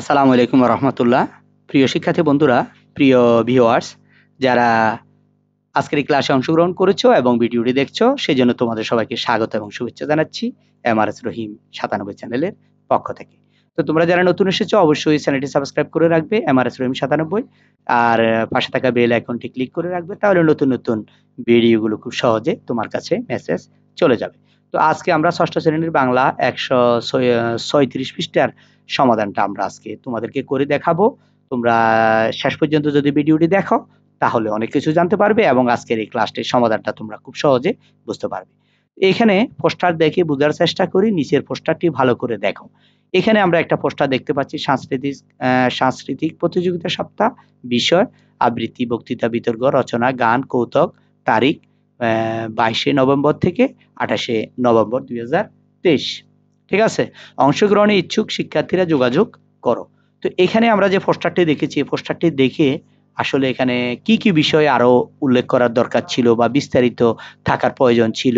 আসসালামু আলাইকুম রহমতুল্লাহ প্রিয় শিক্ষার্থী বন্ধুরা প্রিয় ভিওয়ার্স যারা আজকের এই ক্লাসে অংশগ্রহণ করেছো এবং ভিডিওটি দেখছো সেই জন্য তোমাদের সবাইকে স্বাগত এবং শুভেচ্ছা জানাচ্ছি এম আর এস রহিম সাতানব্বই চ্যানেলের পক্ষ থেকে তো তোমরা যারা নতুন এসেছো অবশ্যই চ্যানেলটি সাবস্ক্রাইব করে রাখবে এম আর এস রহিম সাতানব্বই আর পাশে থাকা বেল আইকনটি ক্লিক করে রাখবে তাহলে নতুন নতুন ভিডিওগুলো খুব সহজে তোমার কাছে মেসেজ চলে যাবে তো আজকে আমরা ষষ্ঠ শ্রেণীর বাংলা একশো ছয়ত্রিশ পৃষ্ঠার সমাধানটা আমরা আজকে তোমাদেরকে করে দেখাবো তোমরা শেষ পর্যন্ত যদি ভিডিওটি দেখো তাহলে অনেক কিছু জানতে পারবে এবং আজকের এই ক্লাসটির সমাধানটা তোমরা খুব সহজে বুঝতে পারবে এখানে পোস্টার দেখে বোঝার চেষ্টা করি নিচের পোস্টারটি ভালো করে দেখো এখানে আমরা একটা পোস্টার দেখতে পাচ্ছি সাংস্কৃতিক সাংস্কৃতিক প্রতিযোগিতা সপ্তাহ বিষয় আবৃত্তি বক্তৃতা বিতর্ক রচনা গান কৌতুক তারিখ বাইশে নভেম্বর থেকে আঠাশে নভেম্বর দুই ঠিক আছে অংশগ্রহণে ইচ্ছুক শিক্ষার্থীরা যোগাযোগ করো তো এখানে আমরা যে পোস্টারটি দেখেছি পোস্টারটি দেখে আসলে এখানে কি কি বিষয় আরও উল্লেখ করার দরকার ছিল বা বিস্তারিত থাকার প্রয়োজন ছিল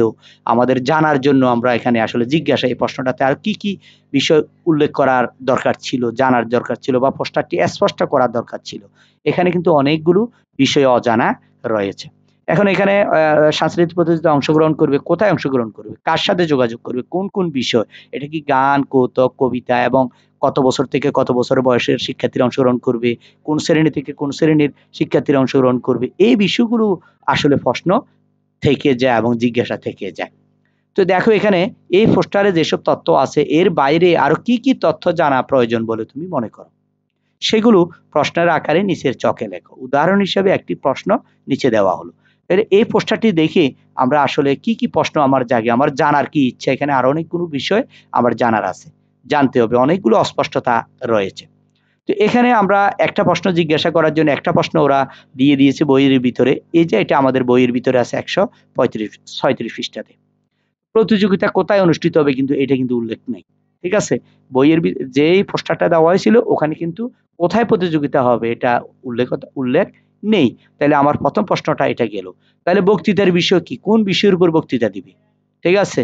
আমাদের জানার জন্য আমরা এখানে আসলে জিজ্ঞাসা এই প্রশ্নটাতে আর কি কি বিষয় উল্লেখ করার দরকার ছিল জানার দরকার ছিল বা পোস্টারটি স্পষ্ট করার দরকার ছিল এখানে কিন্তু অনেকগুলো বিষয় অজানা রয়েছে এখন এখানে সাংস্কৃতিক প্রতিযোগিতা অংশগ্রহণ করবে কোথায় অংশগ্রহণ করবে কার সাথে যোগাযোগ করবে কোন কোন বিষয় এটা কি গান কৌতুক কবিতা এবং কত বছর থেকে কত বছর বয়সের শিক্ষার্থীরা অংশগ্রহণ করবে কোন শ্রেণী থেকে কোন শ্রেণীর শিক্ষার্থীরা অংশগ্রহণ করবে এই বিষয়গুলো আসলে প্রশ্ন থেকে যায় এবং জিজ্ঞাসা থেকে যায় তো দেখো এখানে এই পোস্টারে যেসব তথ্য আছে এর বাইরে আরো কি কি তথ্য জানা প্রয়োজন বলে তুমি মনে করো সেগুলো প্রশ্নের আকারে নিচের চকে লেখো উদাহরণ হিসেবে একটি প্রশ্ন নিচে দেওয়া হলো এই পোস্টারটি দেখে আমরা আসলে কি কি প্রশ্ন আমার জাগে আমার জানার কি ইচ্ছা এখানে আর অনেকগুলো বিষয় আমার জানার আছে জানতে হবে অনেকগুলো অস্পষ্টতা রয়েছে তো এখানে আমরা একটা প্রশ্ন জিজ্ঞাসা করার জন্য একটা প্রশ্ন ওরা দিয়ে দিয়েছে বইয়ের ভিতরে এই যে এটা আমাদের বইয়ের ভিতরে আছে একশো পঁয়ত্রিশ ছয়ত্রিশ পৃষ্ঠাতে প্রতিযোগিতা কোথায় অনুষ্ঠিত হবে কিন্তু এটা কিন্তু উল্লেখ নেই ঠিক আছে বইয়ের যেই পোস্টারটা দেওয়া হয়েছিল ওখানে কিন্তু কোথায় প্রতিযোগিতা হবে এটা উল্লেখ উল্লেখ নেই তাহলে আমার প্রথম প্রশ্নটা এটা গেল তাহলে বক্তৃতার বিষয় কি কোন বিষয়ের উপর বক্তৃতা দিবে ঠিক আছে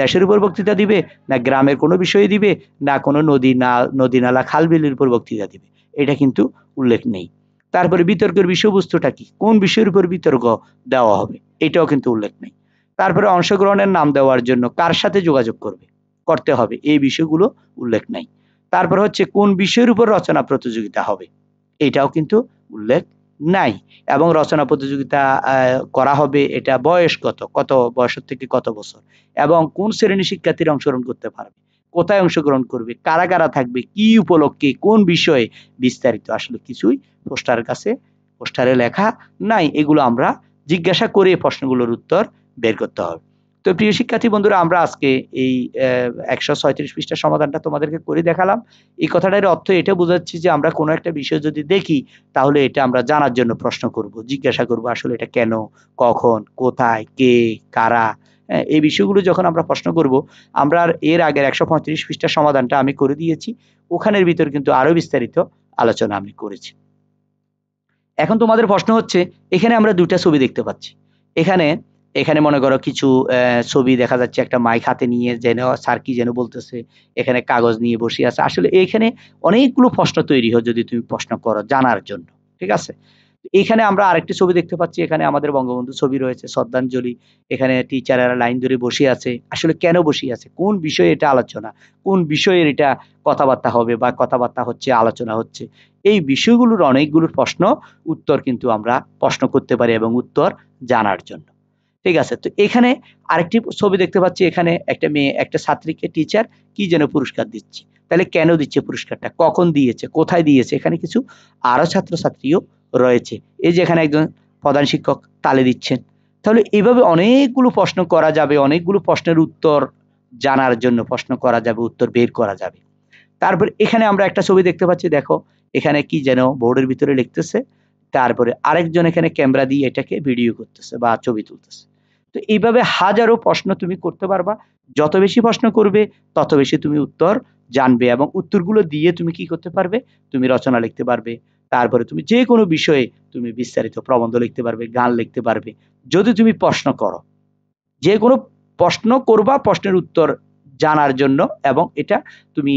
দেশের উপর বক্তৃতা দিবে না গ্রামের কোনো বিষয়ে দিবে না কোনো নদী না নদী নালা খালবিলের উপর বক্তৃতা দিবে এটা কিন্তু উল্লেখ নেই তারপরে বিতর্কের বিষয়বস্তুটা কি কোন বিষয়ের উপর বিতর্ক দেওয়া হবে এটাও কিন্তু উল্লেখ নেই তারপরে অংশগ্রহণের নাম দেওয়ার জন্য কার সাথে যোগাযোগ করবে করতে হবে এই বিষয়গুলো উল্লেখ নাই তারপর হচ্ছে কোন বিষয়ের উপর রচনা প্রতিযোগিতা হবে এটাও কিন্তু উল্লেখ নাই এবং রচনা প্রতিযোগিতা করা হবে এটা বয়স কত কত বয়স থেকে কত বছর এবং কোন শ্রেণীর শিক্ষার্থীরা অংশগ্রহণ করতে পারবে কোথায় অংশগ্রহণ করবে কারা কারা থাকবে কি উপলক্ষে কোন বিষয়ে বিস্তারিত আসলে কিছুই পোস্টারের কাছে পোস্টারে লেখা নাই এগুলো আমরা জিজ্ঞাসা করে প্রশ্নগুলোর উত্তর বের করতে হবে তো প্রিয় শিক্ষার্থী বন্ধুরা আমরা আজকে এই একশো ছয়ত্রিশ পৃষ্ঠার সমাধানটা তোমাদেরকে করে দেখালাম এই কথাটার অর্থ এটা বোঝাচ্ছি যে আমরা কোনো একটা বিষয় যদি দেখি তাহলে এটা আমরা জানার জন্য প্রশ্ন করব জিজ্ঞাসা করব আসলে এটা কেন কখন কোথায় কে কারা এই বিষয়গুলো যখন আমরা প্রশ্ন করব আমরা এর আগের একশো পঁয়ত্রিশ পৃষ্ঠার সমাধানটা আমি করে দিয়েছি ওখানের ভিতর কিন্তু আরও বিস্তারিত আলোচনা আমি করেছি এখন তোমাদের প্রশ্ন হচ্ছে এখানে আমরা দুটা ছবি দেখতে পাচ্ছি এখানে এখানে মনে করো কিছু ছবি দেখা যাচ্ছে একটা মাইক হাতে নিয়ে যেন স্যার কি যেন বলতেছে এখানে কাগজ নিয়ে বসে আছে আসলে এখানে অনেকগুলো প্রশ্ন তৈরি হয় যদি তুমি প্রশ্ন করো জানার জন্য ঠিক আছে এখানে আমরা আরেকটি ছবি দেখতে পাচ্ছি এখানে আমাদের বঙ্গবন্ধু ছবি রয়েছে শ্রদ্ধাঞ্জলি এখানে টিচারেরা লাইন ধরে বসে আছে আসলে কেন বসে আছে কোন বিষয়ে এটা আলোচনা কোন বিষয়ের এটা কথাবার্তা হবে বা কথাবার্তা হচ্ছে আলোচনা হচ্ছে এই বিষয়গুলোর অনেকগুলোর প্রশ্ন উত্তর কিন্তু আমরা প্রশ্ন করতে পারি এবং উত্তর জানার জন্য ঠিক আছে তো এখানে আরেকটি ছবি দেখতে পাচ্ছি এখানে একটা মেয়ে একটা ছাত্রীকে টিচার কি যেন পুরস্কার দিচ্ছে তাহলে কেন দিচ্ছে পুরস্কারটা কখন দিয়েছে কোথায় দিয়েছে এখানে কিছু আরও ছাত্রছাত্রীও রয়েছে এই যে এখানে একজন প্রধান শিক্ষক তালে দিচ্ছেন তাহলে এভাবে অনেকগুলো প্রশ্ন করা যাবে অনেকগুলো প্রশ্নের উত্তর জানার জন্য প্রশ্ন করা যাবে উত্তর বের করা যাবে তারপর এখানে আমরা একটা ছবি দেখতে পাচ্ছি দেখো এখানে কি যেন বোর্ডের ভিতরে লিখতেছে তারপরে আরেকজন এখানে ক্যামেরা দিয়ে এটাকে ভিডিও করতেছে বা ছবি তুলতেছে তো এইভাবে হাজারো প্রশ্ন তুমি করতে পারবা যত বেশি প্রশ্ন করবে তত বেশি তুমি উত্তর জানবে এবং উত্তরগুলো দিয়ে তুমি কি করতে পারবে তুমি রচনা লিখতে পারবে তারপরে তুমি যে কোনো বিষয়ে তুমি বিস্তারিত প্রবন্ধ লিখতে পারবে গান লিখতে পারবে যদি তুমি প্রশ্ন করো যে কোনো প্রশ্ন করবা প্রশ্নের উত্তর জানার জন্য এবং এটা তুমি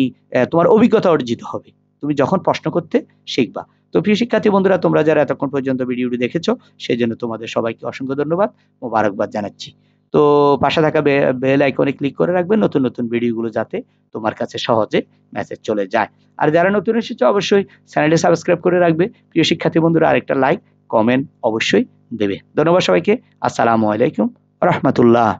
তোমার অভিজ্ঞতা অর্জিত হবে তুমি যখন প্রশ্ন করতে শিখবা তো প্রিয় শিক্ষার্থী বন্ধুরা তোমরা যারা এতক্ষণ পর্যন্ত ভিডিওটি দেখেছো সেই জন্য তোমাদের সবাইকে অসংখ্য ধন্যবাদ মোবারকবাদ জানাচ্ছি তো পাশে থাকা বেল আইকনে ক্লিক করে রাখবে নতুন নতুন ভিডিওগুলো যাতে তোমার কাছে সহজে মেসেজ চলে যায় আর যারা নতুন এসেছো অবশ্যই চ্যানেলটি সাবস্ক্রাইব করে রাখবে প্রিয় শিক্ষার্থী বন্ধুরা আরেকটা লাইক কমেন্ট অবশ্যই দেবে ধন্যবাদ সবাইকে আসসালামু আলাইকুম রহমতুল্লাহ